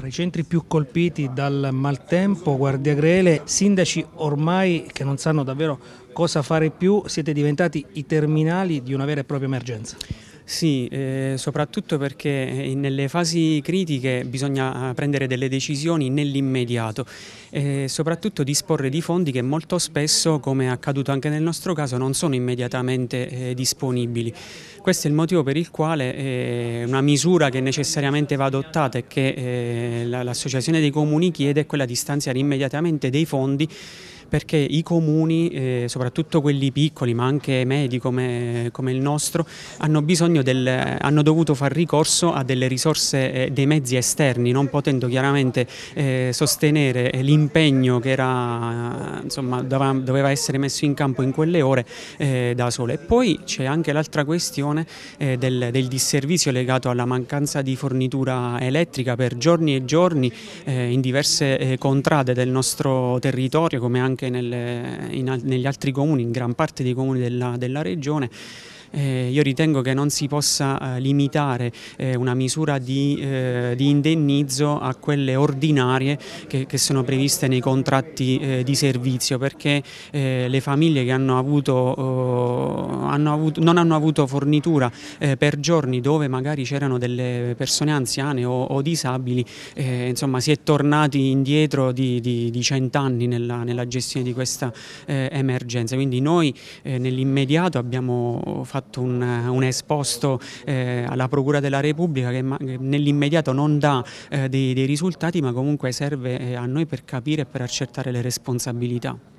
Tra i centri più colpiti dal maltempo, Guardiagrele, sindaci ormai che non sanno davvero cosa fare più, siete diventati i terminali di una vera e propria emergenza. Sì, eh, soprattutto perché eh, nelle fasi critiche bisogna eh, prendere delle decisioni nell'immediato e eh, soprattutto disporre di fondi che molto spesso, come è accaduto anche nel nostro caso, non sono immediatamente eh, disponibili. Questo è il motivo per il quale eh, una misura che necessariamente va adottata e che l'Associazione dei Comuni chiede è quella di stanziare immediatamente dei fondi perché i comuni, eh, soprattutto quelli piccoli ma anche medi come, come il nostro, hanno, del, hanno, dovuto far ricorso a delle risorse, eh, dei mezzi esterni, non potendo chiaramente eh, sostenere eh, l'impegno che era, insomma, doveva essere messo in campo in quelle ore eh, da sole. E poi c'è anche l'altra questione del, del disservizio legato alla mancanza di fornitura elettrica per giorni e giorni in diverse contrade del nostro territorio come anche anche nel, in, negli altri comuni, in gran parte dei comuni della, della regione eh, io ritengo che non si possa eh, limitare eh, una misura di, eh, di, indennizzo a quelle ordinarie che, che sono previste nei contratti eh, di servizio perché eh, le famiglie che hanno avuto, oh, hanno avuto, non hanno avuto fornitura per giorni dove magari c'erano delle persone anziane o, o disabili, insomma si è tornati indietro di, di, di cent'anni nella, nella, gestione di questa emergenza. Quindi noi nell'immediato abbiamo fatto fatto un, eh, un esposto eh, alla Procura della Repubblica che, che nell'immediato non dà eh, dei, dei risultati ma comunque serve eh, a noi per capire e per accertare le responsabilità.